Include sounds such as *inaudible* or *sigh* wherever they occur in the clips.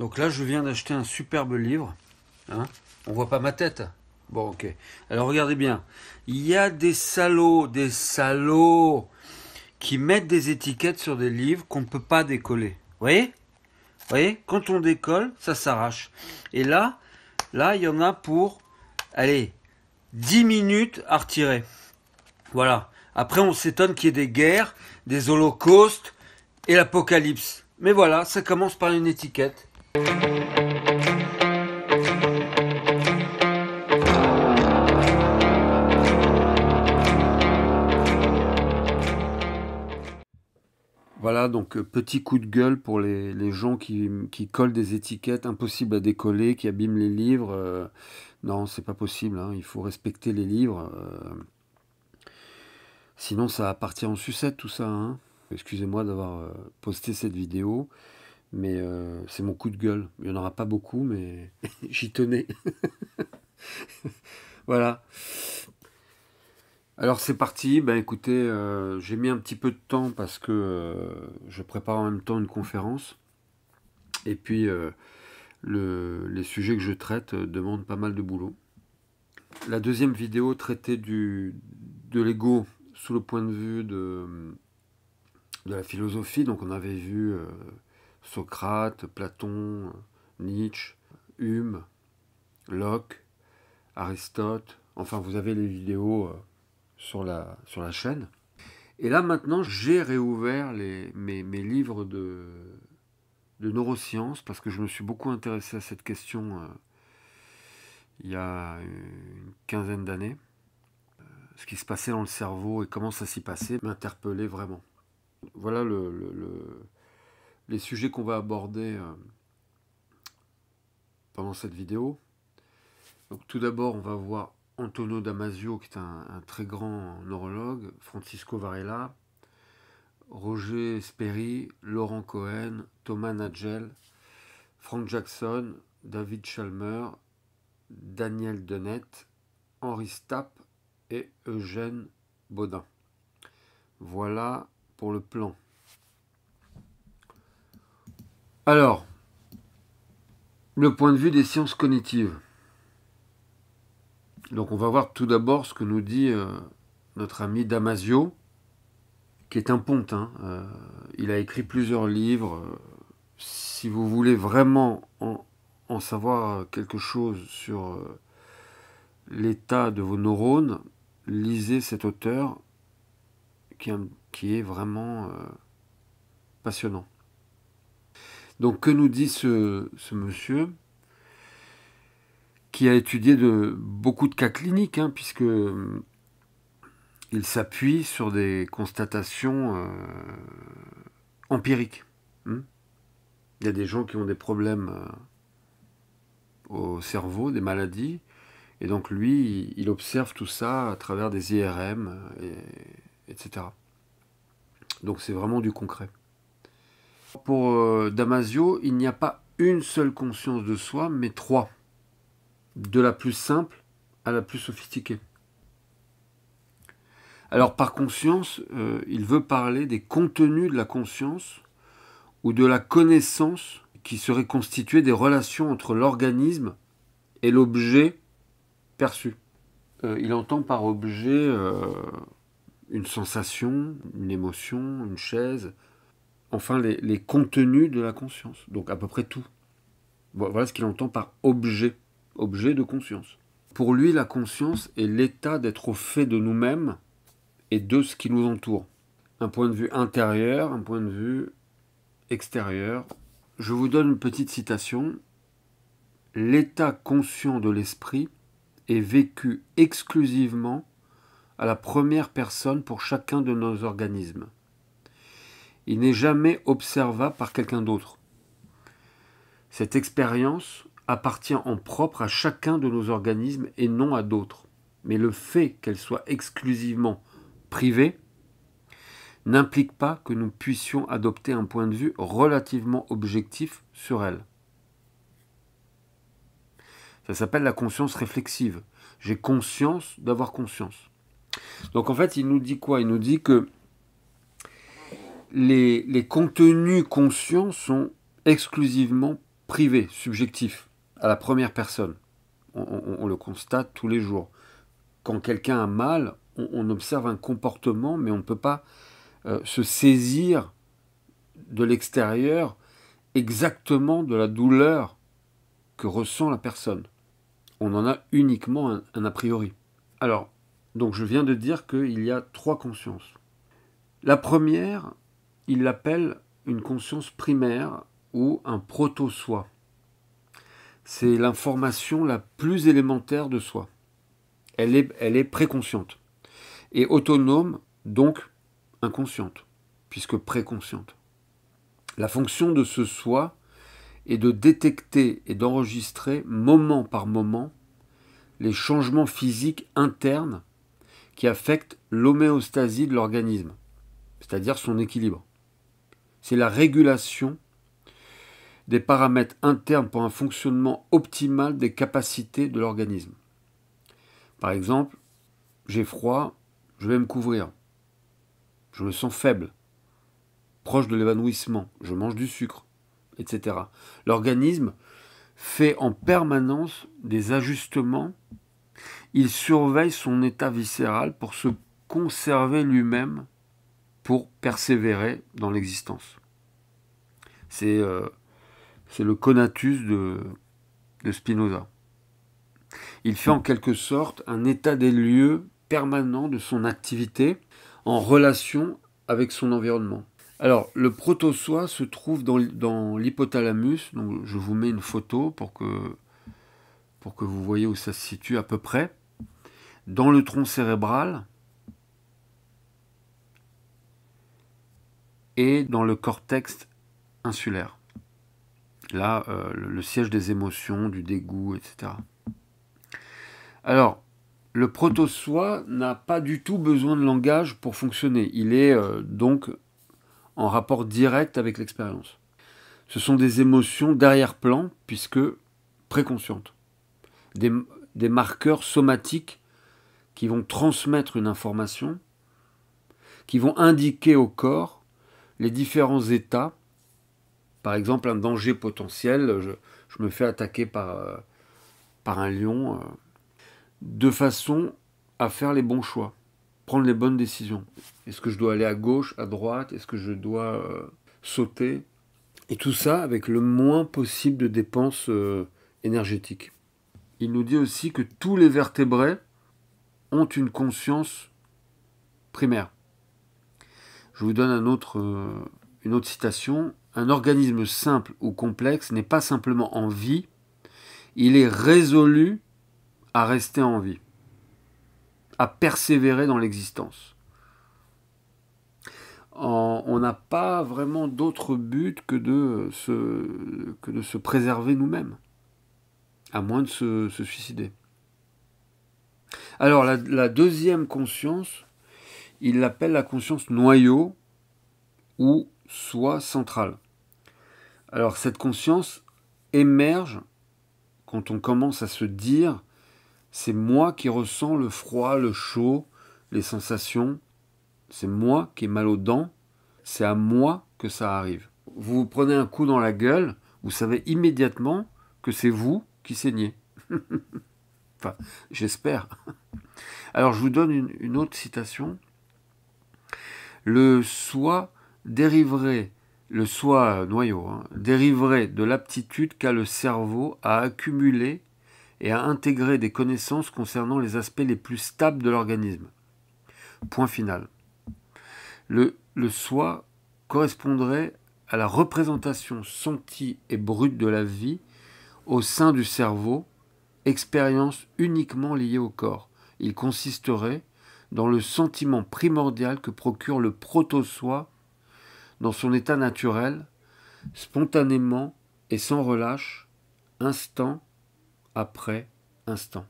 Donc là, je viens d'acheter un superbe livre. On hein. On voit pas ma tête. Bon, ok. Alors regardez bien. Il y a des salauds, des salauds qui mettent des étiquettes sur des livres qu'on ne peut pas décoller. Vous voyez Vous voyez Quand on décolle, ça s'arrache. Et là, là, il y en a pour, allez, 10 minutes à retirer. Voilà. Après, on s'étonne qu'il y ait des guerres, des holocaustes et l'apocalypse. Mais voilà, ça commence par une étiquette. Voilà, donc euh, petit coup de gueule pour les, gens qui, collent des étiquettes impossibles à décoller, qui abîment les livres. Euh, non, c'est pas possible, hein, il faut respecter les livres. Euh, sinon, ça appartient partir en sucette tout ça. Hein. Excusez-moi d'avoir posté cette vidéo. Mais euh, c'est mon coup de gueule. Il n'y en aura pas beaucoup, mais *laughs* j'y tenais. *laughs* voilà. Alors c'est parti. Ben écoutez, euh, j'ai mis un petit peu de temps parce que euh, je prépare en même temps une conférence. Et puis les sujets que je traite demandent pas mal de boulot. La deuxième vidéo traitait du, de l'ego sous le point de vue de, de la philosophie. Donc on avait vu Socrate, Platon, Nietzsche, Hume, Locke, Aristote. Enfin, vous avez les vidéos euh, sur la, sur la chaîne. Et là, maintenant, j'ai réouvert mes, livres de, neurosciences parce que je me suis beaucoup intéressé à cette question euh, il y a une quinzaine d'années. Euh, ce qui se passait dans le cerveau et comment ça s'y passait m'interpellait vraiment. Voilà le les sujets qu'on va aborder euh, pendant cette vidéo. Donc, tout d'abord, on va voir Antonio Damasio, qui est un, très grand neurologue, Francisco Varela, Roger Sperry, Laurent Cohen, Thomas Nagel, Frank Jackson, David Chalmer, Daniel Dennett, Henri Stapp et Eugène Baudin. Voilà pour le plan. Alors, le point de vue des sciences cognitives. Donc on va voir tout d'abord ce que nous dit euh, notre ami Damasio, qui est un pontin. Hein, euh, il a écrit plusieurs livres. Euh, si vous voulez vraiment en, savoir quelque chose sur l'état de vos neurones, lisez cet auteur qui est vraiment passionnant. Donc que nous dit ce, monsieur qui a étudié de, beaucoup de cas cliniques, hein, puisque euh, il s'appuie sur des constatations euh, empiriques. Hein. il y a des gens qui ont des problèmes euh, au cerveau, des maladies, et donc lui, il observe tout ça à travers des IRM, etc. Donc c'est vraiment du concret. Pour euh, Damasio, il n'y a pas une seule conscience de soi, mais trois. De la plus simple à la plus sophistiquée. Alors par conscience, euh, il veut parler des contenus de la conscience ou de la connaissance qui serait constituée des relations entre l'organisme et l'objet perçu. Euh, il entend par objet une sensation, une émotion, une chaise, enfin les, contenus de la conscience, donc à peu près tout. Voilà ce qu'il entend par objet, objet de conscience. Pour lui, la conscience est l'état d'être au fait de nous-mêmes et de ce qui nous entoure. Un point de vue intérieur, un point de vue extérieur. Je vous donne une petite citation. L'état conscient de l'esprit est vécu exclusivement à la première personne pour chacun de nos organismes il n'est jamais observable par quelqu'un d'autre. Cette expérience appartient en propre à chacun de nos organismes et non à d'autres. Mais le fait qu'elle soit exclusivement privée n'implique pas que nous puissions adopter un point de vue relativement objectif sur elle. Ça s'appelle la conscience réflexive. J'ai conscience d'avoir conscience. Donc en fait, il nous dit quoi Il nous dit que les, contenus conscients sont exclusivement privés, subjectifs, à la première personne. On, le constate tous les jours. Quand quelqu'un a mal, on, observe un comportement, mais on ne peut pas euh, se saisir de l'extérieur exactement de la douleur que ressent la personne. On en a uniquement un, a priori. Alors, donc je viens de dire qu'il y a trois consciences. La première, il l'appelle une conscience primaire ou un proto-soi. C'est l'information la plus élémentaire de soi. Elle est, elle est préconsciente et autonome, donc inconsciente, puisque préconsciente. La fonction de ce soi est de détecter et d'enregistrer moment par moment les changements physiques internes qui affectent l'homéostasie de l'organisme, c'est-à-dire son équilibre c'est la régulation des paramètres internes pour un fonctionnement optimal des capacités de l'organisme. Par exemple, j'ai froid, je vais me couvrir. Je me sens faible, proche de l'évanouissement, je mange du sucre, etc. L'organisme fait en permanence des ajustements, il surveille son état viscéral pour se conserver lui-même pour persévérer dans l'existence. C'est euh, le conatus de, Spinoza. Il fait en quelque sorte un état des lieux permanent de son activité en relation avec son environnement. Alors, le proto-soi se trouve dans, l'hypothalamus. je vous mets une photo pour que, pour que vous voyez où ça se situe à peu près. Dans le tronc cérébral, et dans le cortex insulaire. Là, euh, le siège des émotions, du dégoût, etc. Alors, le proto-soi n'a pas du tout besoin de langage pour fonctionner. Il est euh, donc en rapport direct avec l'expérience. Ce sont des émotions d'arrière-plan, puisque préconscientes. Des, des marqueurs somatiques qui vont transmettre une information, qui vont indiquer au corps les différents états. Par exemple, un danger potentiel, je, me fais attaquer par, euh, par un lion, euh, de façon à faire les bons choix, prendre les bonnes décisions. Est-ce que je dois aller à gauche, à droite Est-ce que je dois euh, sauter Et tout ça avec le moins possible de dépenses énergétiques. Il nous dit aussi que tous les vertébrés ont une conscience primaire. Je vous donne euh, une autre citation. Un organisme simple ou complexe n'est pas simplement en vie, il est résolu à rester en vie, à persévérer dans l'existence. On n'a pas vraiment d'autre but que de se, préserver nous-mêmes, à moins de se, suicider. Alors la deuxième conscience, il l'appelle la conscience noyau ou soi centrale. Alors cette conscience émerge quand on commence à se dire c'est moi qui ressens le froid, le chaud, les sensations, c'est moi qui ai mal aux dents, c'est à moi que ça arrive. Vous vous prenez un coup dans la gueule, vous savez immédiatement que c'est vous qui saignez. *laughs* enfin, j'espère. Alors je vous donne une, une autre citation le soi dériverait, le soi noyau, hein, dériverait de l'aptitude qu'a le cerveau à accumuler et à intégrer des connaissances concernant les aspects les plus stables de l'organisme. Point final. Le, le soi correspondrait à la représentation sentie et brute de la vie au sein du cerveau, expérience uniquement liée au corps. Il consisterait, dans le sentiment primordial que procure le proto-soi dans son état naturel, spontanément et sans relâche, instant après instant.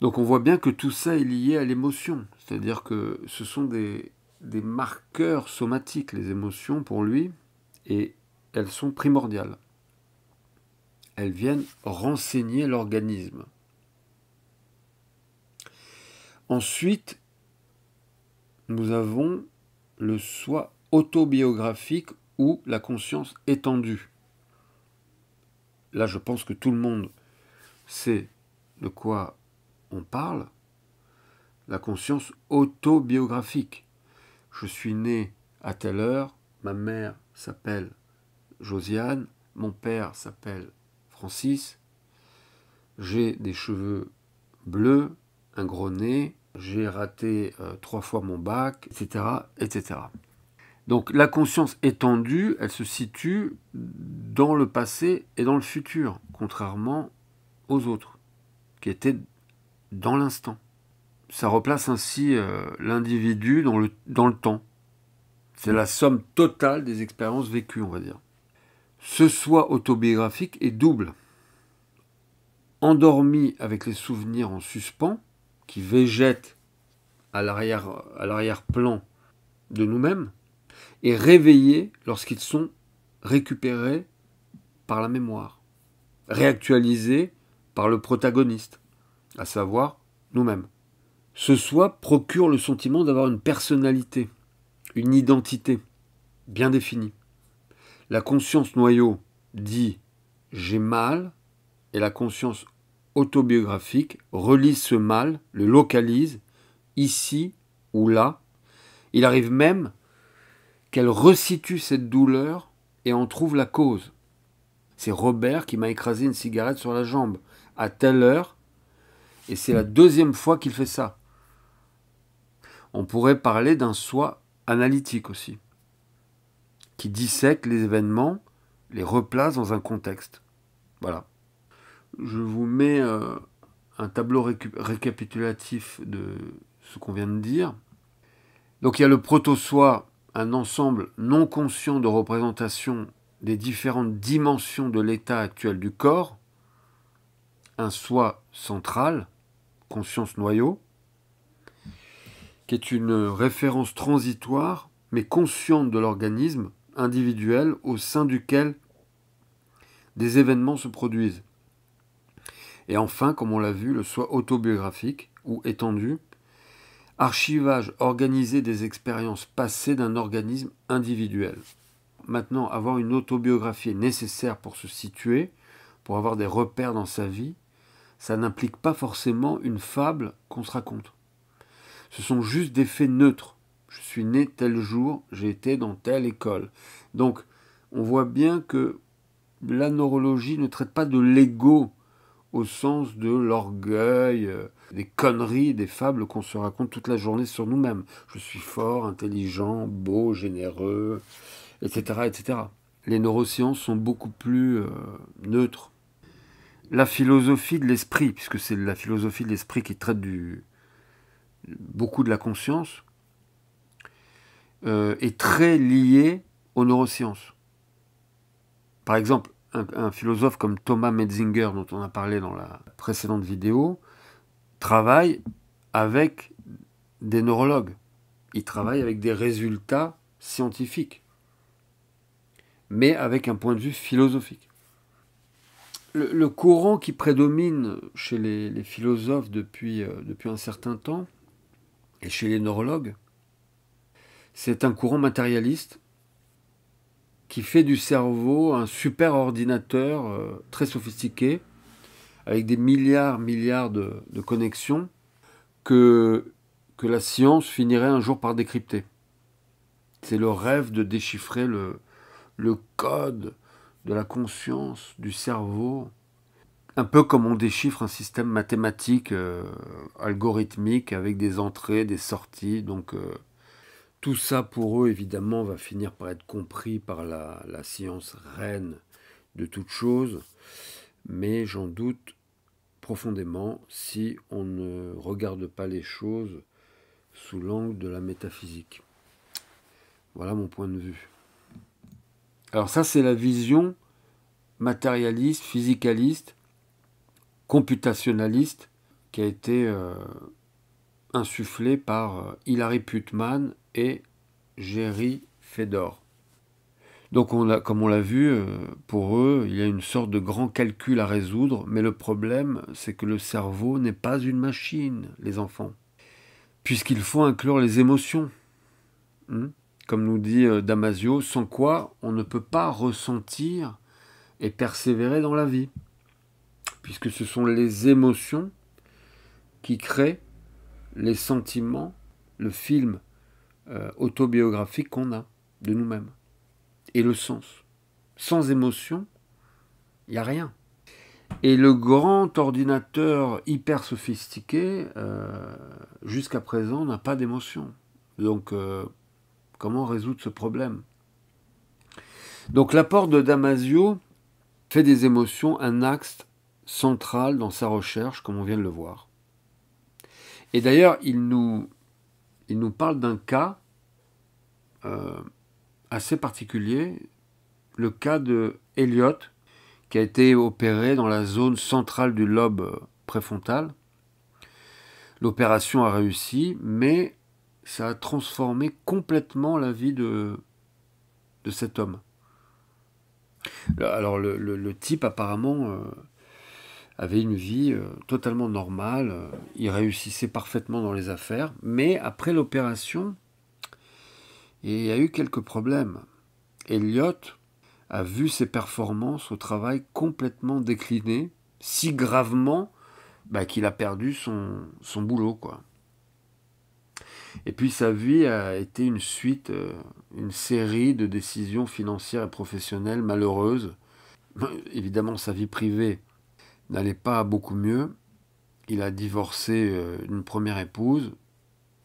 Donc on voit bien que tout ça est lié à l'émotion, c'est-à-dire que ce sont des, des marqueurs somatiques, les émotions pour lui, et elles sont primordiales. Elles viennent renseigner l'organisme. Ensuite, nous avons le soi autobiographique ou la conscience étendue. Là, je pense que tout le monde sait de quoi on parle. La conscience autobiographique. Je suis né à telle heure, ma mère s'appelle Josiane, mon père s'appelle Francis, j'ai des cheveux bleus, un gros nez, j'ai raté euh, trois fois mon bac, etc., etc. Donc la conscience étendue, elle se situe dans le passé et dans le futur, contrairement aux autres, qui étaient dans l'instant. Ça replace ainsi euh, l'individu dans le, dans le temps. C'est la somme totale des expériences vécues, on va dire. Ce soi autobiographique est double. Endormi avec les souvenirs en suspens, qui végète à l'arrière-plan de nous-mêmes, et réveillés lorsqu'ils sont récupérés par la mémoire, réactualisés par le protagoniste, à savoir nous-mêmes. Ce soi procure le sentiment d'avoir une personnalité, une identité bien définie. La conscience noyau dit j'ai mal et la conscience autobiographique relise ce mal, le localise, ici ou là. Il arrive même qu'elle resitue cette douleur et en trouve la cause. C'est Robert qui m'a écrasé une cigarette sur la jambe, à telle heure, et c'est la deuxième fois qu'il fait ça. On pourrait parler d'un soi analytique aussi, qui dissèque les événements, les replace dans un contexte. Voilà je vous mets euh, un tableau récapitulatif de ce qu'on vient de dire. Donc il y a le proto-soi, un ensemble non conscient de représentation des différentes dimensions de l'état actuel du corps, un soi central, conscience noyau, qui est une référence transitoire mais consciente de l'organisme individuel au sein duquel des événements se produisent. Et enfin, comme on l'a vu, le soi autobiographique ou étendu, archivage organisé des expériences passées d'un organisme individuel. Maintenant, avoir une autobiographie nécessaire pour se situer, pour avoir des repères dans sa vie, ça n'implique pas forcément une fable qu'on se raconte. Ce sont juste des faits neutres. Je suis né tel jour, j'ai été dans telle école. Donc, on voit bien que la neurologie ne traite pas de l'ego au sens de l'orgueil, euh, des conneries, des fables qu'on se raconte toute la journée sur nous-mêmes. Je suis fort, intelligent, beau, généreux, etc., etc. Les neurosciences sont beaucoup plus euh, neutres. La philosophie de l'esprit, puisque c'est la philosophie de l'esprit qui traite du, beaucoup de la conscience, euh, est très liée aux neurosciences. Par exemple, un, philosophe comme Thomas Metzinger, dont on a parlé dans la précédente vidéo, travaille avec des neurologues. Il travaille avec des résultats scientifiques, mais avec un point de vue philosophique. Le, courant qui prédomine chez les, philosophes depuis, euh, depuis un certain temps, et chez les neurologues, c'est un courant matérialiste qui fait du cerveau un super ordinateur euh, très sophistiqué, avec des milliards, milliards de, connexions, que, que la science finirait un jour par décrypter. C'est le rêve de déchiffrer le, le code de la conscience, du cerveau, un peu comme on déchiffre un système mathématique euh, algorithmique avec des entrées, des sorties, donc euh, tout ça pour eux, évidemment, va finir par être compris par la, science reine de toute chose, mais j'en doute profondément si on ne regarde pas les choses sous l'angle de la métaphysique. Voilà mon point de vue. Alors ça, c'est la vision matérialiste, physicaliste, computationaliste qui a été euh, insufflé par euh, Hilary Putman et Jerry Fedor. Donc, on a, comme on l'a vu, euh, pour eux, il y a une sorte de grand calcul à résoudre, mais le problème, c'est que le cerveau n'est pas une machine, les enfants, puisqu'il faut inclure les émotions. Hmm? comme nous dit euh, Damasio, sans quoi on ne peut pas ressentir et persévérer dans la vie, puisque ce sont les émotions qui créent les sentiments, le film euh, autobiographique qu'on a de nous-mêmes. Et le sens. Sans émotion, il n'y a rien. Et le grand ordinateur hyper sophistiqué, euh, jusqu'à présent, n'a pas d'émotion. Donc, euh, comment résoudre ce problème Donc, l'apport de Damasio fait des émotions un axe central dans sa recherche, comme on vient de le voir. Et d'ailleurs, il nous, il nous parle d'un cas euh, assez particulier, le cas de qui a été opéré dans la zone centrale du lobe préfrontal. L'opération a réussi, mais ça a transformé complètement la vie de, de cet homme. Alors le, type apparemment euh, avait une vie euh, totalement normale, euh, il réussissait parfaitement dans les affaires, mais après l'opération, il y a eu quelques problèmes. Elliot a vu ses performances au travail complètement déclinées, si gravement bah, qu'il a perdu son, son boulot. Quoi. Et puis sa vie a été une suite, euh, une série de décisions financières et professionnelles malheureuses. Évidemment sa vie privée n'allait pas beaucoup mieux. Il a divorcé euh, une première épouse,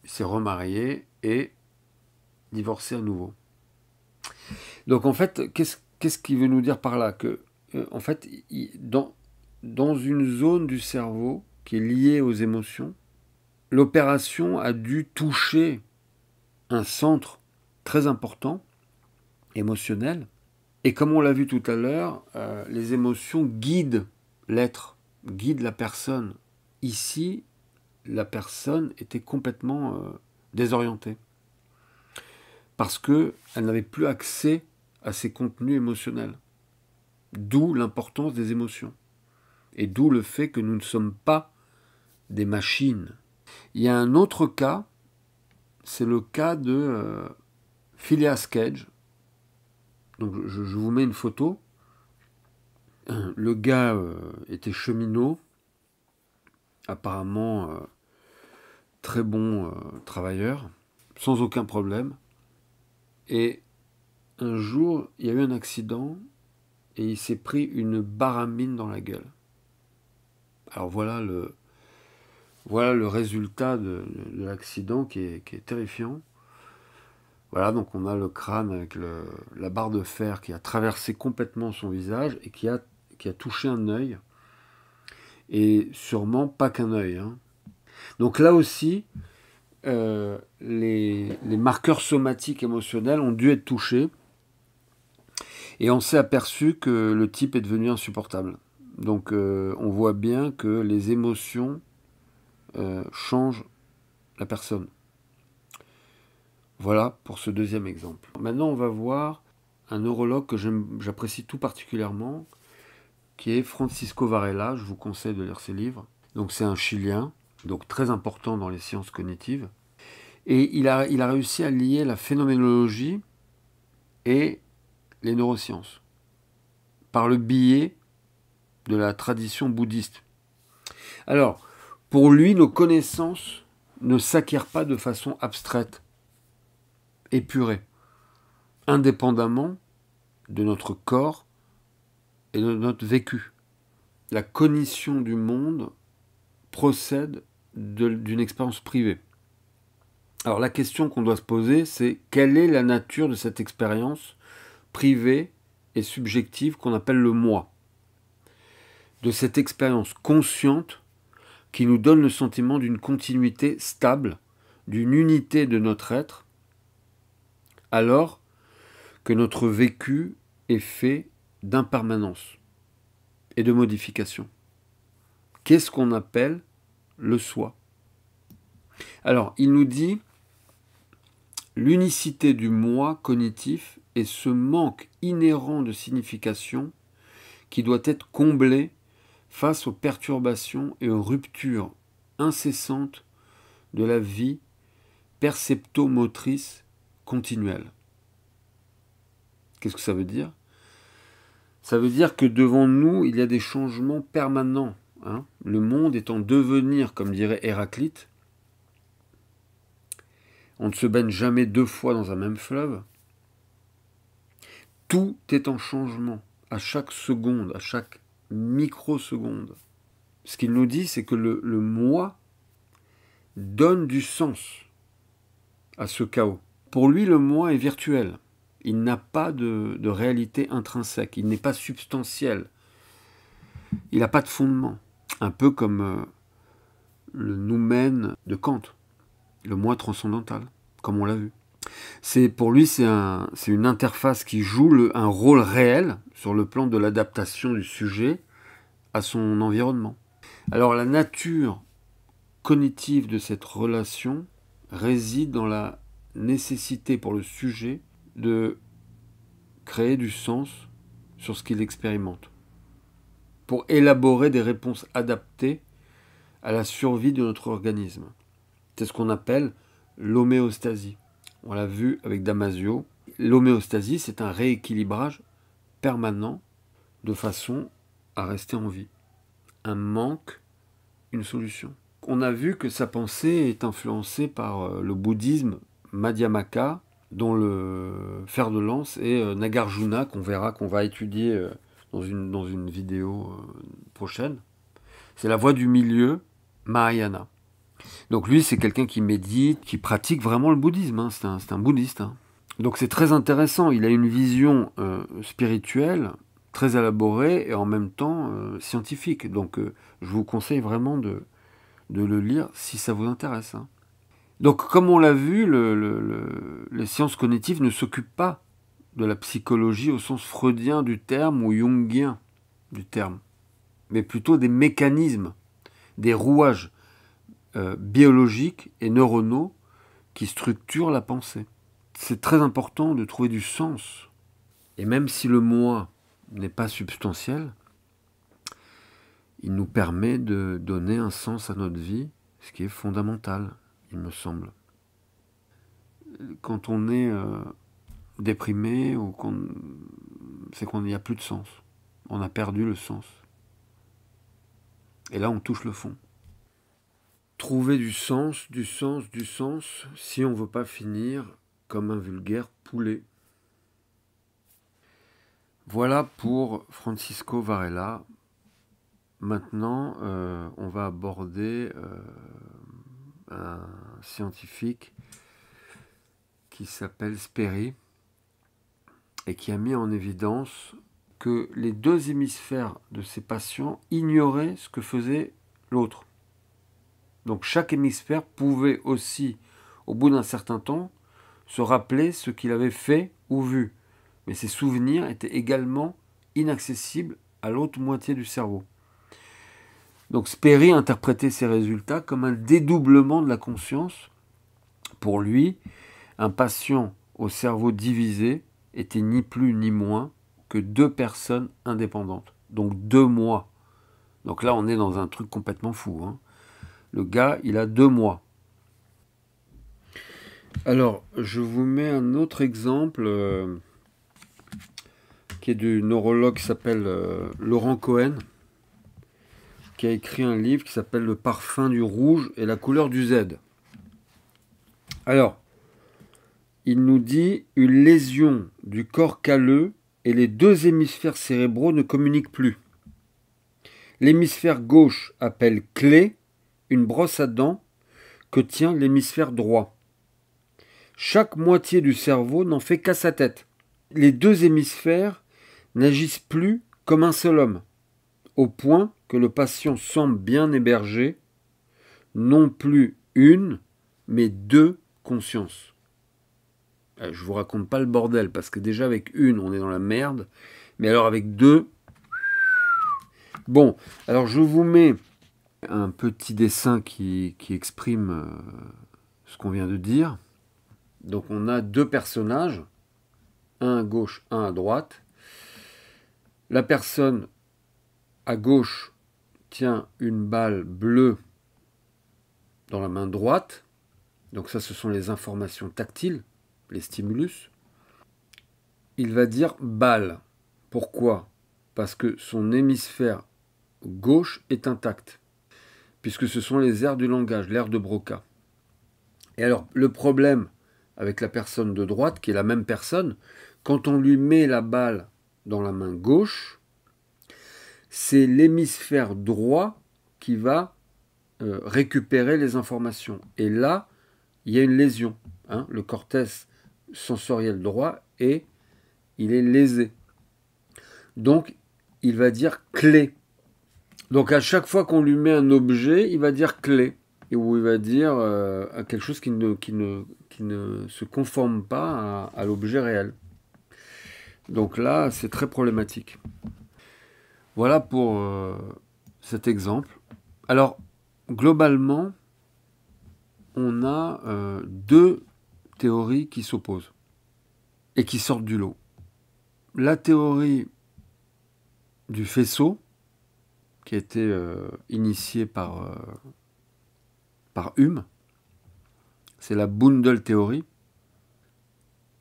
s'est remarié et divorcé à nouveau. Donc en fait, qu'est-ce qu'il veut nous dire par là Que euh, en fait, dans, dans une zone du cerveau qui est liée aux émotions, l'opération a dû toucher un centre très important, émotionnel. Et comme on l'a vu tout à l'heure, euh, les émotions guident l'être guide la personne. Ici, la personne était complètement euh, désorientée parce que elle n'avait plus accès à ses contenus émotionnels. D'où l'importance des émotions et d'où le fait que nous ne sommes pas des machines. Il y a un autre cas, c'est le cas de euh, Phileas Cage. Donc je vous mets une photo le gars euh, était cheminot, apparemment euh, très bon euh, travailleur, sans aucun problème. Et un jour, il y a eu un accident et il s'est pris une baramine dans la gueule. Alors voilà le, voilà le résultat de, l'accident qui est, terrifiant. Voilà, donc on a le crâne avec la barre de fer qui a traversé complètement son visage et qui a qui a touché un œil, et sûrement pas qu'un œil. Hein. Donc là aussi, euh, les, marqueurs somatiques émotionnels ont dû être touchés, et on s'est aperçu que le type est devenu insupportable. Donc euh, on voit bien que les émotions euh, changent la personne. Voilà pour ce deuxième exemple. Maintenant, on va voir un neurologue que j'apprécie tout particulièrement, qui est Francisco Varela. Je vous conseille de lire ses livres. Donc c'est un Chilien, donc très important dans les sciences cognitives. Et il a, il a réussi à lier la phénoménologie et les neurosciences par le biais de la tradition bouddhiste. Alors, pour lui, nos connaissances ne s'acquièrent pas de façon abstraite, épurée, indépendamment de notre corps et notre vécu. La cognition du monde procède d'une expérience privée. Alors la question qu'on doit se poser, c'est quelle est la nature de cette expérience privée et subjective qu'on appelle le moi De cette expérience consciente qui nous donne le sentiment d'une continuité stable, d'une unité de notre être, alors que notre vécu est fait d'impermanence et de modification. Qu'est-ce qu'on appelle le soi Alors, il nous dit l'unicité du moi cognitif et ce manque inhérent de signification qui doit être comblé face aux perturbations et aux ruptures incessantes de la vie percepto-motrice continuelle. Qu'est-ce que ça veut dire ça veut dire que devant nous, il y a des changements permanents. Hein. le monde est en devenir, comme dirait Héraclite. On ne se baigne jamais deux fois dans un même fleuve. Tout est en changement, à chaque seconde, à chaque microseconde. Ce qu'il nous dit, c'est que le moi donne du sens à ce chaos. Pour lui, le moi est virtuel. Il n'a pas de, réalité intrinsèque, il n'est pas substantiel, il n'a pas de fondement, un peu comme euh, le noumen de Kant, le moi transcendantal, comme on l'a vu. C'est pour lui, c'est une interface qui joue un rôle réel sur le plan de l'adaptation du sujet à son environnement. Alors la nature cognitive de cette relation réside dans la nécessité pour le sujet de créer du sens sur ce qu'il expérimente, pour élaborer des réponses adaptées à la survie de notre organisme. C'est ce qu'on appelle l'homéostasie. On l'a vu avec Damasio. L'homéostasie, c'est un rééquilibrage permanent de façon à rester en vie. Un manque, une solution. On a vu que sa pensée est influencée par euh, le bouddhisme Madhyamaka, dont le fer de lance est euh, Nagarjuna, qu'on verra, qu'on va étudier euh, dans une, dans une vidéo euh, prochaine. C'est la voix du milieu, Mahayana. Donc lui, c'est quelqu'un qui médite, qui pratique vraiment le bouddhisme, hein. c'est un, bouddhiste. Hein. Donc c'est très intéressant, il a une vision spirituelle très élaborée et en même temps scientifique. Donc je vous conseille vraiment de, de, le lire si ça vous intéresse. Hein. Donc, comme on l'a vu, les sciences cognitives ne s'occupent pas de la psychologie au sens freudien du terme ou jungien du terme, mais plutôt des mécanismes, des rouages euh, biologiques et neuronaux qui structurent la pensée. C'est très important de trouver du sens. Et même si le moi n'est pas substantiel, il nous permet de donner un sens à notre vie, ce qui est fondamental me semble. Quand on est euh, déprimé, ou qu'on... c'est qu'on n'y a plus de sens. On a perdu le sens. Et là, on touche le fond. Trouver du sens, du sens, du sens, si on veut pas finir comme un vulgaire poulet. Voilà pour Francisco Varela. Maintenant, euh, on va aborder euh, un scientifique qui s'appelle Sperry et qui a mis en évidence que les deux hémisphères de ces patients ignoraient ce que faisait l'autre. Donc chaque hémisphère pouvait aussi, au bout d'un certain temps, se rappeler ce qu'il avait fait ou vu. Mais ses souvenirs étaient également inaccessibles à l'autre moitié du cerveau. Donc Sperry interprétait ces résultats comme un dédoublement de la conscience. Pour lui, un patient au cerveau divisé était ni plus ni moins que deux personnes indépendantes, donc deux mois. Donc là, on est dans un truc complètement fou. Hein. Le gars, il a deux mois. Alors, je vous mets un autre exemple euh, qui est du neurologue qui s'appelle euh, Laurent Cohen qui a écrit un livre qui s'appelle Le parfum du rouge et la couleur du Z. Alors, il nous dit une lésion du corps calleux et les deux hémisphères cérébraux ne communiquent plus. L'hémisphère gauche appelle clé une brosse à dents que tient l'hémisphère droit. Chaque moitié du cerveau n'en fait qu'à sa tête. Les deux hémisphères n'agissent plus comme un seul homme, au point que le patient semble bien héberger non plus une, mais deux consciences. Euh, je vous raconte pas le bordel, parce que déjà avec une, on est dans la merde, mais alors avec deux... Bon, alors je vous mets un petit dessin qui, qui exprime euh, ce qu'on vient de dire. Donc on a deux personnages, un à gauche, un à droite. La personne à gauche une balle bleue dans la main droite. Donc ça, ce sont les informations tactiles, les stimulus. Il va dire balle. Pourquoi Parce que son hémisphère gauche est intact, puisque ce sont les aires du langage, l'air de Broca. Et alors, le problème avec la personne de droite, qui est la même personne, quand on lui met la balle dans la main gauche, c'est l'hémisphère droit qui va euh, récupérer les informations. Et là, il y a une lésion. Hein. Le cortex sensoriel droit est, il est lésé. Donc, il va dire clé. Donc, à chaque fois qu'on lui met un objet, il va dire clé. Ou il va dire euh, quelque chose qui ne, se conforme pas à l'objet réel. Donc là, c'est très problématique. Voilà pour euh, cet exemple. Alors, globalement, on a euh, deux théories qui s'opposent et qui sortent du lot. La théorie du faisceau, qui a été euh, initiée par, par Hume, c'est la Bundle théorie.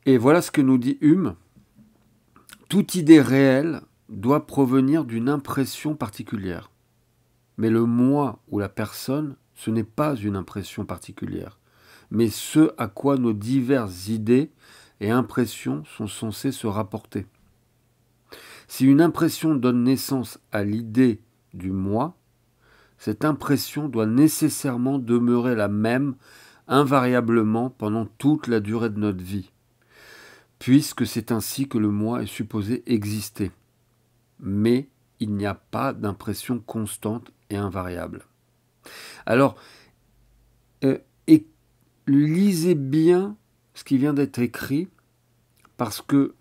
Et voilà ce que nous dit Hume. Toute idée réelle doit provenir d'une impression particulière. Mais le moi ou la personne, ce n'est pas une impression particulière, mais ce à quoi nos diverses idées et impressions sont censées se rapporter. Si une impression donne naissance à l'idée du moi, cette impression doit nécessairement demeurer la même invariablement pendant toute la durée de notre vie, puisque c'est ainsi que le moi est supposé exister mais il n'y a pas d'impression constante et invariable. Alors, euh, lisez bien ce qui vient d'être écrit, parce que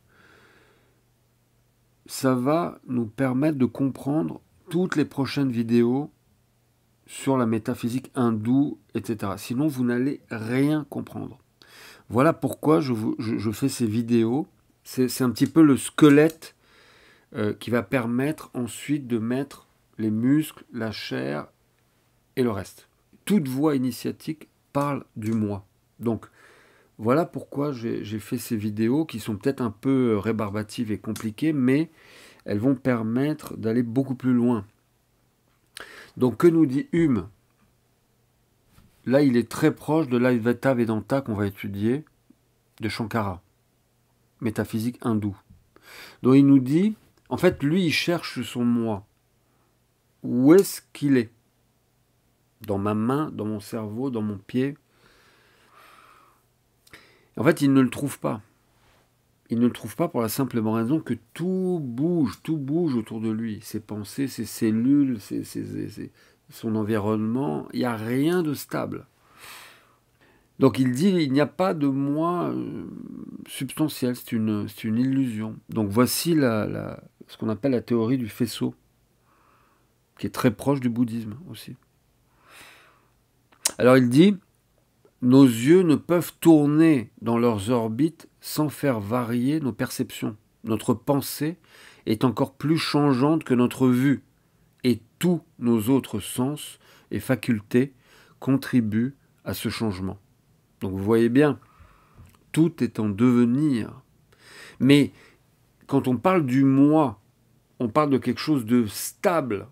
ça va nous permettre de comprendre toutes les prochaines vidéos sur la métaphysique hindoue, etc. Sinon, vous n'allez rien comprendre. Voilà pourquoi je fais ces vidéos. C'est un petit peu le squelette euh, qui va permettre ensuite de mettre les muscles, la chair et le reste. Toute voie initiatique parle du moi. Donc voilà pourquoi j'ai fait ces vidéos qui sont peut-être un peu euh, rébarbatives et compliquées, mais elles vont permettre d'aller beaucoup plus loin. Donc que nous dit Hume Là, il est très proche de l'Advaita Vedanta qu'on va étudier de Shankara, métaphysique hindoue, Donc, il nous dit en fait, lui, il cherche son moi. Où est-ce qu'il est Dans ma main, dans mon cerveau, dans mon pied. En fait, il ne le trouve pas. Il ne le trouve pas pour la simple raison que tout bouge, tout bouge autour de lui. Ses pensées, ses cellules, son environnement, il n'y a rien de stable. Donc il dit, il n'y a pas de moi euh, substantiel, c'est une, illusion. Donc voici la, ce qu'on appelle la théorie du faisceau, qui est très proche du bouddhisme aussi. Alors il dit, nos yeux ne peuvent tourner dans leurs orbites sans faire varier nos perceptions. Notre pensée est encore plus changeante que notre vue, et tous nos autres sens et facultés contribuent à ce changement. Donc vous voyez bien, tout est en devenir. Mais quand on parle du moi on parle de quelque chose de stable.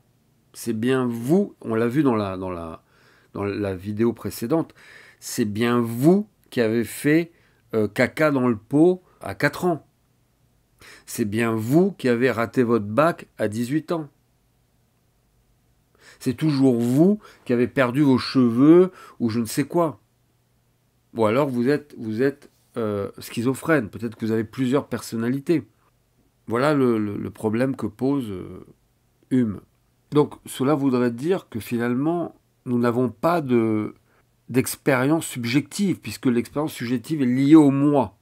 C'est bien vous, on l'a vu dans la, dans, la, dans la vidéo précédente, c'est bien vous qui avez fait euh, caca dans le pot à 4 ans. C'est bien vous qui avez raté votre bac à 18 ans. C'est toujours vous qui avez perdu vos cheveux ou je ne sais quoi. Ou alors vous êtes, vous êtes euh, schizophrène. Peut-être que vous avez plusieurs personnalités. Voilà le, problème que pose euh, Hume. Donc cela voudrait dire que finalement, nous n'avons pas de, d'expérience subjective, puisque l'expérience subjective est liée au moi.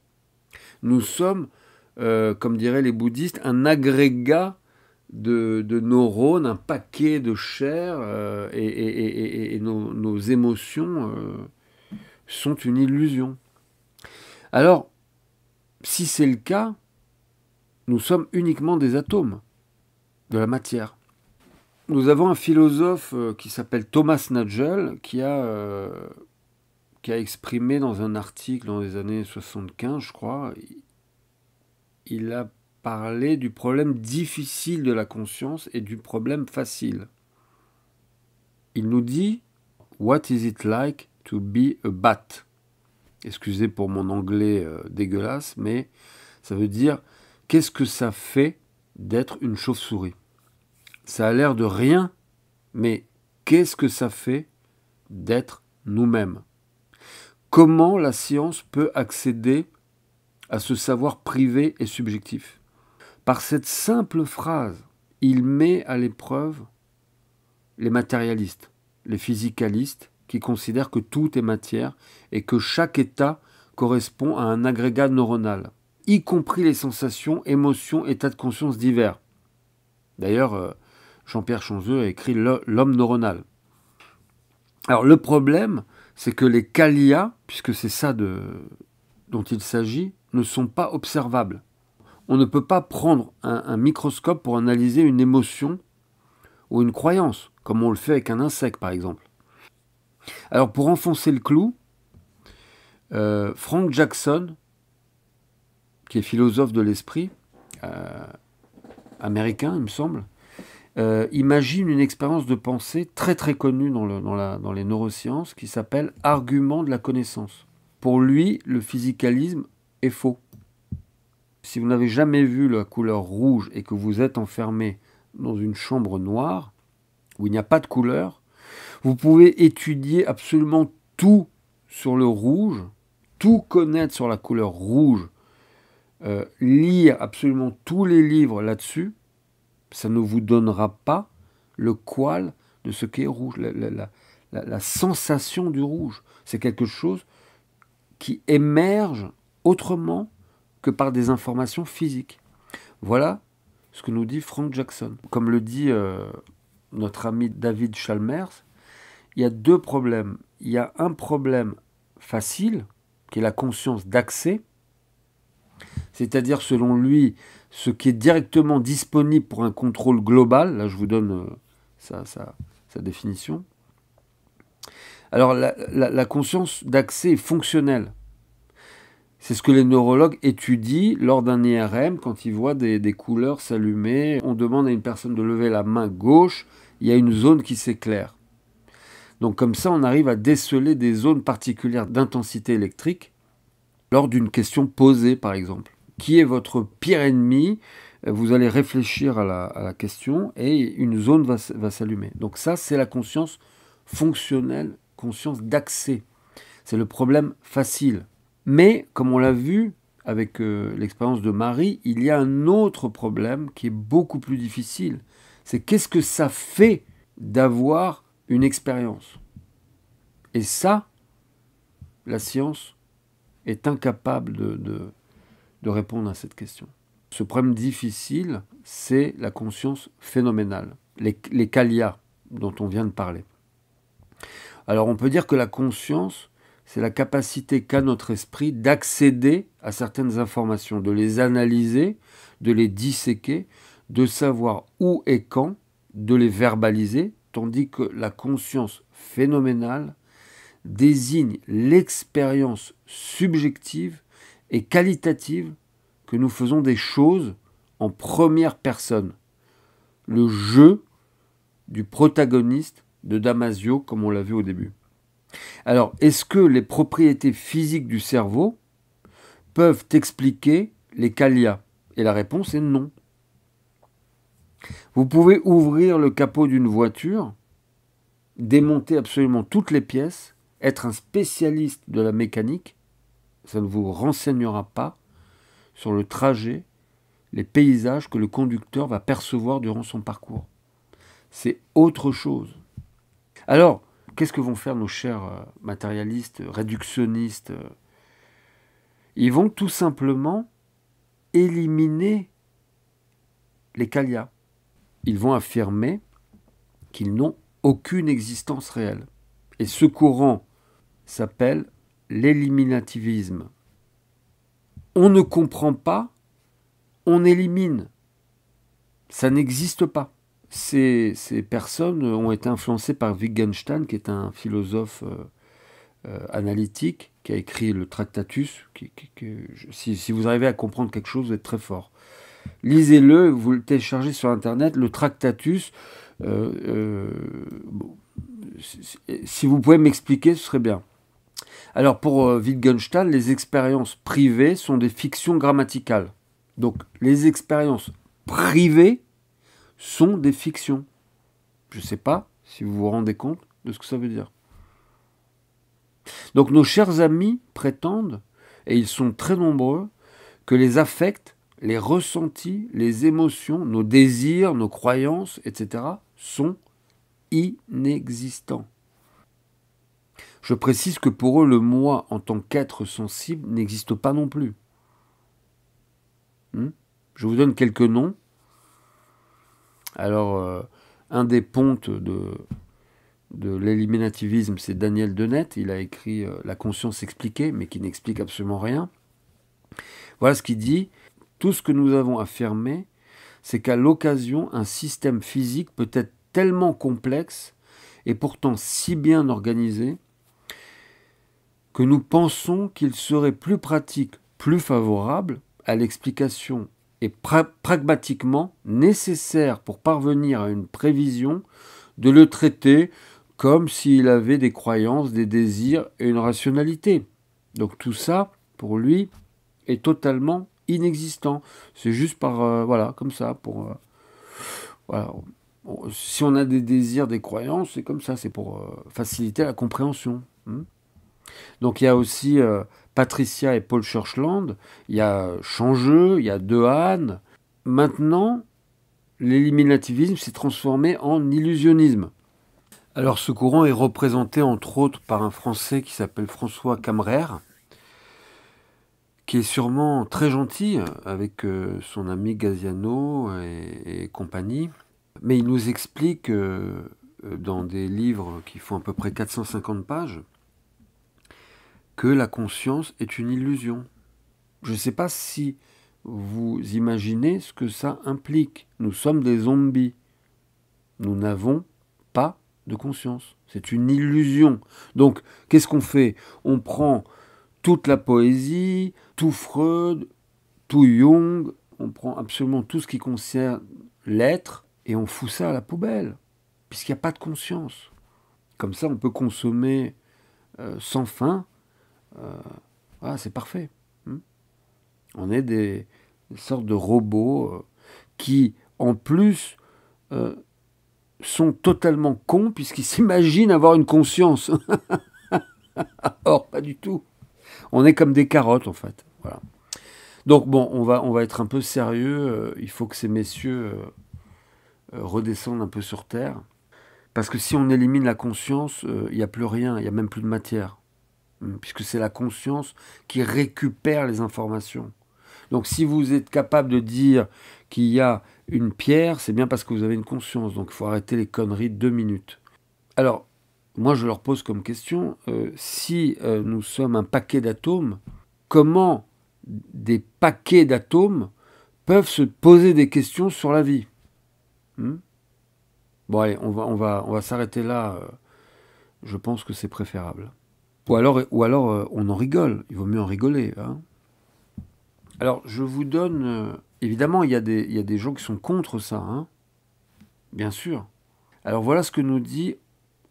Nous sommes, euh, comme diraient les bouddhistes, un agrégat de, neurones, un paquet de chair, euh, et, nos, émotions sont une illusion. Alors, si c'est le cas, nous sommes uniquement des atomes, de la matière. Nous avons un philosophe euh, qui s'appelle Thomas Nagel qui a, euh, qui a exprimé dans un article dans les années 75, je crois, il a parlé du problème difficile de la conscience et du problème facile. Il nous dit What is it like to be a bat Excusez pour mon anglais euh, dégueulasse, mais ça veut dire Qu'est-ce que ça fait d'être une chauve-souris Ça a l'air de rien, mais qu'est-ce que ça fait d'être nous-mêmes Comment la science peut accéder à ce savoir privé et subjectif Par cette simple phrase, il met à l'épreuve les matérialistes, les physicalistes, qui considèrent que tout est matière et que chaque état correspond à un agrégat neuronal y compris les sensations, émotions, états de conscience divers. D'ailleurs, euh, Jean-Pierre Chonzeux a écrit L'homme neuronal. Alors le problème, c'est que les kalia, puisque c'est ça de, dont il s'agit, ne sont pas observables. On ne peut pas prendre un, microscope pour analyser une émotion ou une croyance, comme on le fait avec un insecte par exemple. Alors pour enfoncer le clou, euh, Frank Jackson qui est philosophe de l'esprit, euh, américain, il me semble, euh, imagine une expérience de pensée très très connue dans, le, dans, dans les neurosciences qui s'appelle argument de la connaissance. Pour lui, le physicalisme est faux. Si vous n'avez jamais vu la couleur rouge et que vous êtes enfermé dans une chambre noire, où il n'y a pas de couleur, vous pouvez étudier absolument tout sur le rouge, tout connaître sur la couleur rouge euh, lire absolument tous les livres là-dessus, ça ne vous donnera pas le poil de ce qu'est rouge, la, sensation du rouge. C'est quelque chose qui émerge autrement que par des informations physiques. Voilà ce que nous dit Frank Jackson. Comme le dit euh, notre ami David Chalmers, il y a deux problèmes. Il y a un problème facile, qui est la conscience d'accès, c'est-à-dire selon lui ce qui est directement disponible pour un contrôle global. Là, je vous donne euh, sa, définition. Alors, la, conscience d'accès est fonctionnelle. C'est ce que les neurologues étudient lors d'un IRM quand ils voient des, des couleurs s'allumer. On demande à une personne de lever la main gauche, il y a une zone qui s'éclaire. Donc comme ça, on arrive à déceler des zones particulières d'intensité électrique lors d'une question posée, par exemple qui est votre pire ennemi euh, vous allez réfléchir à la, question et une zone va, s'allumer. Donc ça, c'est la conscience fonctionnelle, conscience d'accès. C'est le problème facile. Mais, comme on l'a vu avec euh, l'expérience de Marie, il y a un autre problème qui est beaucoup plus difficile. C'est qu'est-ce que ça fait d'avoir une expérience Et ça, la science est incapable de, de répondre à cette question. Ce problème difficile, c'est la conscience phénoménale, les, les dont on vient de parler. Alors on peut dire que la conscience, c'est la capacité qu'a notre esprit d'accéder à certaines informations, de les analyser, de les disséquer, de savoir où et quand, de les verbaliser, tandis que la conscience phénoménale désigne l'expérience subjective et qualitative que nous faisons des choses en première personne. Le jeu du protagoniste de Damasio, comme on l'a vu au début. Alors, est-ce que les propriétés physiques du cerveau peuvent expliquer les calias Et la réponse est non. Vous pouvez ouvrir le capot d'une voiture, démonter absolument toutes les pièces, être un spécialiste de la mécanique, ça ne vous renseignera pas sur le trajet, les paysages que le conducteur va percevoir durant son parcours. C'est autre chose. Alors, qu'est-ce que vont faire nos chers euh, matérialistes, réductionnistes euh Ils vont tout simplement éliminer les calias. Ils vont affirmer qu'ils n'ont aucune existence réelle. Et ce courant s'appelle l'éliminativisme. On ne comprend pas, on élimine. Ça n'existe pas. Ces, ces, personnes ont été influencées par Wittgenstein, qui est un philosophe euh, euh, analytique, qui a écrit le Tractatus. si, vous arrivez à comprendre quelque chose, vous êtes très fort. Lisez-le, vous le téléchargez sur Internet, le Tractatus. Euh, si vous pouvez m'expliquer, ce serait bien. Alors pour euh, Wittgenstein, les expériences privées sont des fictions grammaticales. Donc les expériences privées sont des fictions. Je ne sais pas si vous vous rendez compte de ce que ça veut dire. Donc nos chers amis prétendent, et ils sont très nombreux, que les affects, les ressentis, les émotions, nos désirs, nos croyances, etc., sont inexistants. Je précise que pour eux, le moi en tant qu'être sensible n'existe pas non plus. Hmm? Je vous donne quelques noms. Alors, euh, un des pontes de, de l'éliminativisme, c'est Daniel Dennett. Il a écrit euh, La conscience expliquée, mais qui n'explique absolument rien. Voilà ce qu'il dit. Tout ce que nous avons affirmé, c'est qu'à l'occasion, un système physique peut être tellement complexe et pourtant si bien organisé que nous pensons qu'il serait plus pratique, plus favorable à l'explication et pragmatiquement nécessaire pour parvenir à une prévision de le traiter comme s'il avait des croyances, des désirs et une rationalité. Donc tout ça, pour lui, est totalement inexistant. C'est juste par, euh, voilà, comme ça, pour... Euh, si on a des désirs, des croyances, c'est comme ça, c'est pour euh, faciliter la compréhension. Hein. Donc il y a aussi euh, Patricia et Paul Churchland, il y a euh, Changeux, il y a Dehaene. Maintenant, l'éliminativisme s'est transformé en illusionnisme. Alors ce courant est représenté entre autres par un Français qui s'appelle François Camrère, qui est sûrement très gentil avec euh, son ami Gaziano et, compagnie, mais il nous explique dans des livres qui font à peu près 450 pages, que la conscience est une illusion. Je ne sais pas si vous imaginez ce que ça implique. Nous sommes des zombies. Nous n'avons pas de conscience. C'est une illusion. Donc, qu'est-ce qu'on fait On prend toute la poésie, tout Freud, tout Jung, on prend absolument tout ce qui concerne l'être et on fout ça à la poubelle, puisqu'il n'y a pas de conscience. Comme ça, on peut consommer euh, sans fin euh, ah, c'est parfait. Hein. On est des, sortes de robots euh, qui, en plus, euh, sont totalement cons puisqu'ils *laughs* s'imaginent avoir une conscience. *laughs* Or, pas du tout. On est comme des carottes, en fait. Voilà. Donc, bon, on va, on va être un peu sérieux. Il faut que ces messieurs redescendent un peu sur Terre. Parce que si on élimine la conscience, il n'y a plus rien, il n'y a même plus de matière. Mm, puisque c'est la conscience qui récupère les informations. Donc si vous êtes capable de dire qu'il y a une pierre, c'est bien parce que vous avez une conscience. Donc il faut arrêter les conneries deux minutes. Alors, moi je leur pose comme question, euh, si euh, nous sommes un paquet d'atomes, comment des paquets d'atomes peuvent se poser des questions sur la vie hmm? Bon allez, on va, on va, on va s'arrêter là. Euh, je pense que c'est préférable. Ou alors, ou alors euh, on en rigole. Il vaut mieux en rigoler. Hein. Alors, je vous donne. Euh, évidemment, il y, a des, gens qui sont contre ça. Hein. Bien sûr. Alors, voilà ce que nous dit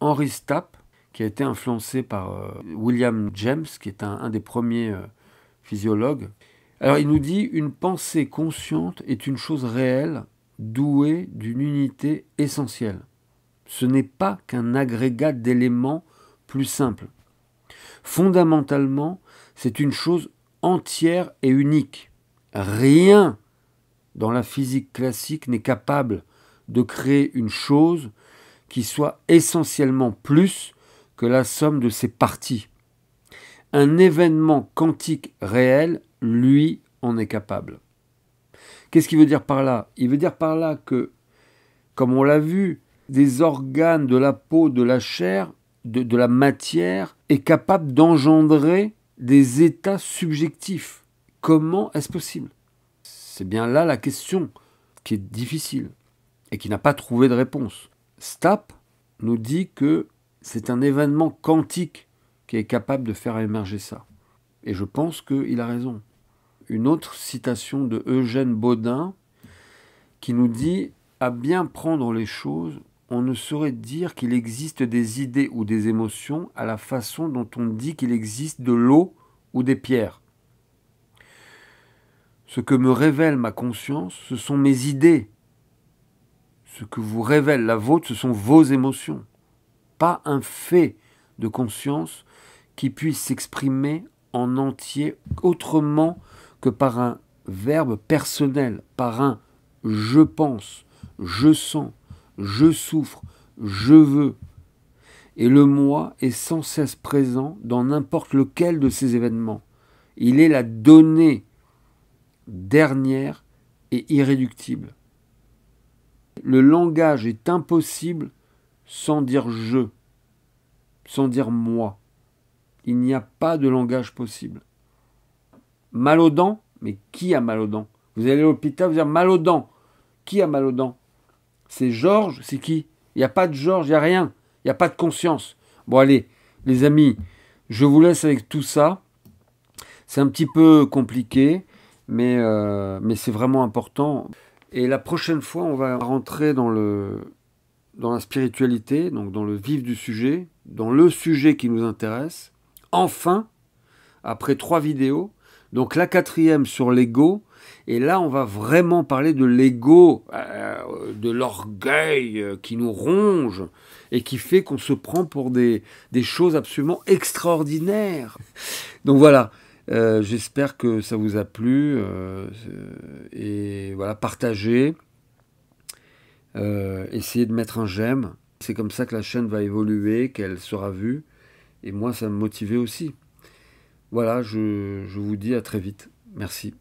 Henri Stapp, qui a été influencé par euh, William James, qui est un, des premiers physiologues. Alors, il nous dit Une pensée consciente est une chose réelle, douée d'une unité essentielle. Ce n'est pas qu'un agrégat d'éléments plus simples. Fondamentalement, c'est une chose entière et unique. Rien dans la physique classique n'est capable de créer une chose qui soit essentiellement plus que la somme de ses parties. Un événement quantique réel, lui, en est capable. Qu'est-ce qu'il veut dire par là Il veut dire par là que, comme on l'a vu, des organes de la peau, de la chair de, la matière est capable d'engendrer des états subjectifs. Comment est-ce possible C'est bien là la question qui est difficile et qui n'a pas trouvé de réponse. Stapp nous dit que c'est un événement quantique qui est capable de faire émerger ça. Et je pense qu'il a raison. Une autre citation de Eugène Baudin qui nous dit à bien prendre les choses on ne saurait dire qu'il existe des idées ou des émotions à la façon dont on dit qu'il existe de l'eau ou des pierres. Ce que me révèle ma conscience, ce sont mes idées. Ce que vous révèle la vôtre, ce sont vos émotions. Pas un fait de conscience qui puisse s'exprimer en entier autrement que par un verbe personnel, par un je pense, je sens, je souffre, je veux. Et le moi est sans cesse présent dans n'importe lequel de ces événements. Il est la donnée dernière et irréductible. Le langage est impossible sans dire je, sans dire moi. Il n'y a pas de langage possible. Mal aux dents, mais qui a mal aux dents Vous allez à l'hôpital, vous dire mal aux dents. Qui a mal aux dents c'est Georges, c'est qui Il n'y a pas de Georges, il n'y a rien. Il n'y a pas de conscience. Bon, allez, les amis, je vous laisse avec tout ça. C'est un petit peu compliqué, mais, euh, mais c'est vraiment important. Et la prochaine fois, on va rentrer dans, le, dans la spiritualité, donc dans le vif du sujet, dans le sujet qui nous intéresse. Enfin, après trois vidéos, donc la quatrième sur l'ego, et là, on va vraiment parler de l'ego, euh, de l'orgueil euh, qui nous ronge et qui fait qu'on se prend pour des, choses absolument extraordinaires. Donc voilà, euh, j'espère que ça vous a plu. et voilà, partagez. essayez de mettre un j'aime. C'est comme ça que la chaîne va évoluer, qu'elle sera vue. Et moi, ça me motivait aussi. Voilà, je vous dis à très vite. Merci.